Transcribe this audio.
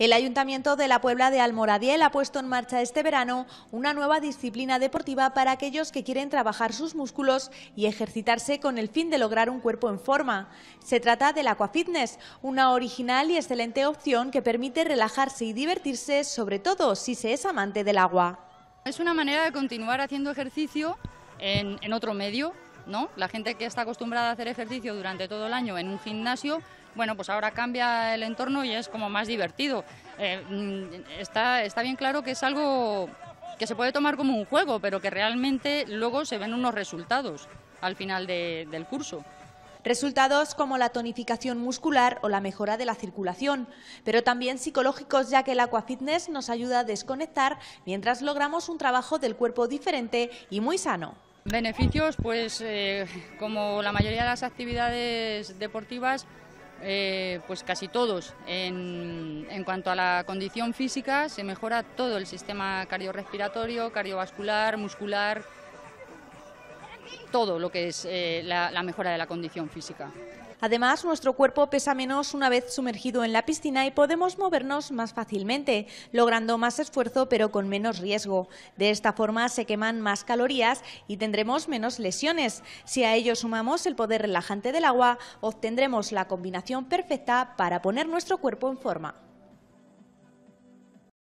El Ayuntamiento de la Puebla de Almoradiel ha puesto en marcha este verano una nueva disciplina deportiva para aquellos que quieren trabajar sus músculos y ejercitarse con el fin de lograr un cuerpo en forma. Se trata del Aquafitness, una original y excelente opción que permite relajarse y divertirse, sobre todo si se es amante del agua. Es una manera de continuar haciendo ejercicio en, otro medio, ¿no? La gente que está acostumbrada a hacer ejercicio durante todo el año en un gimnasio bueno, pues ahora cambia el entorno y es como más divertido. Eh, mm, está, está bien claro que es algo que se puede tomar como un juego, pero que realmente luego se ven unos resultados al final del curso. Resultados como la tonificación muscular o la mejora de la circulación, pero también psicológicos, ya que el aquafitness nos ayuda a desconectar mientras logramos un trabajo del cuerpo diferente y muy sano. Beneficios, pues eh, como la mayoría de las actividades deportivas, eh, pues casi todos. En, en, cuanto a la condición física, se mejora todo el sistema cardiorrespiratorio, cardiovascular, muscular, todo lo que es eh, la mejora de la condición física. Además, nuestro cuerpo pesa menos una vez sumergido en la piscina y podemos movernos más fácilmente, logrando más esfuerzo pero con menos riesgo. De esta forma se queman más calorías y tendremos menos lesiones. Si a ello sumamos el poder relajante del agua, obtendremos la combinación perfecta para poner nuestro cuerpo en forma.